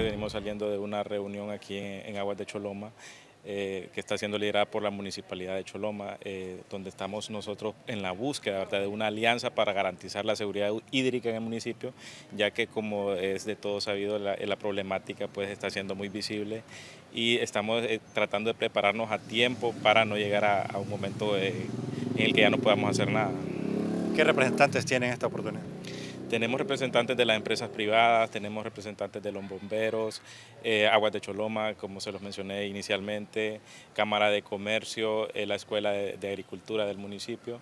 venimos saliendo de una reunión aquí en, Aguas de Choloma, eh, que está siendo liderada por la Municipalidad de Choloma, eh, donde estamos nosotros en la búsqueda de una alianza para garantizar la seguridad hídrica en el municipio, ya que como es de todo sabido, la, problemática pues está siendo muy visible y estamos eh, tratando de prepararnos a tiempo para no llegar a un momento en el que ya no podamos hacer nada. ¿Qué representantes tienen esta oportunidad? Tenemos representantes de las empresas privadas, tenemos representantes de los bomberos, eh, Aguas de Choloma, como se los mencioné inicialmente, Cámara de Comercio, eh, la Escuela de, Agricultura del municipio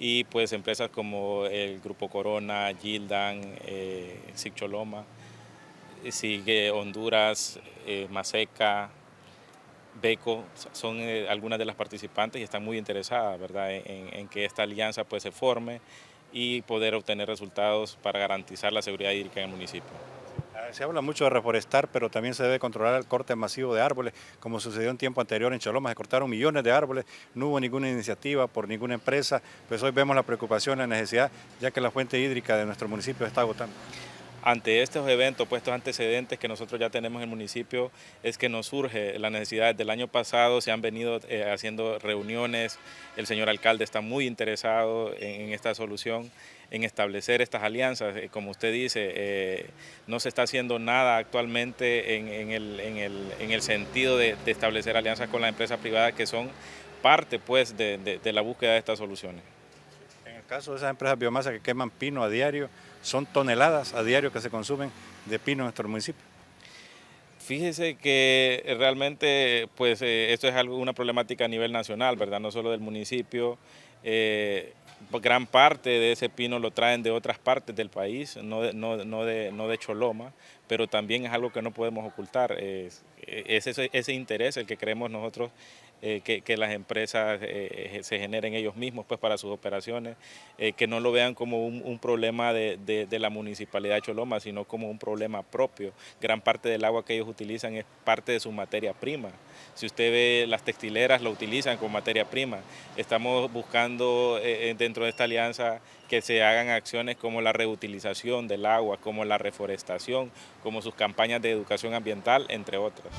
y pues empresas como el Grupo Corona, Gildan, eh, Choloma, sigue Honduras, eh, Maseca, Beco, son eh, algunas de las participantes y están muy interesadas ¿verdad? En, que esta alianza pues, se forme y poder obtener resultados para garantizar la seguridad hídrica en el municipio. Ah, se habla mucho de reforestar, pero también se debe controlar el corte masivo de árboles, como sucedió en tiempo anterior en Choloma, se cortaron millones de árboles, no hubo ninguna iniciativa por ninguna empresa, pues hoy vemos la preocupación, la necesidad, ya que la fuente hídrica de nuestro municipio está agotando ante estos eventos, pues estos antecedentes que nosotros ya tenemos en el municipio, es que nos surge la necesidad. Desde el año pasado se han venido eh, haciendo reuniones, el señor alcalde está muy interesado en, esta solución, en establecer estas alianzas. Eh, como usted dice, eh, no se está haciendo nada actualmente en, el, sentido de, establecer alianzas con las empresas privadas que son parte pues de la búsqueda de estas soluciones caso de esas empresas biomasa que queman pino a diario, son toneladas a diario que se consumen de pino en nuestro municipio. Fíjese que realmente pues eh, esto es algo, una problemática a nivel nacional, ¿verdad? No solo del municipio, eh, pues, gran parte de ese pino lo traen de otras partes del país, no de, no, no de, no de Choloma, pero también es algo que no podemos ocultar. Es, ese, ese, interés el que creemos nosotros eh, que, las empresas eh, se generen ellos mismos pues, para sus operaciones, que no lo vean como un, problema de, la municipalidad de Choloma, sino como un problema propio. Gran parte del agua que ellos utilizan es parte de su materia prima. Si usted ve las textileras, lo utilizan como materia prima. Estamos buscando eh, eh, dentro de esta alianza que se hagan acciones como la reutilización del agua, como la reforestación, como sus campañas de educación ambiental, entre otras.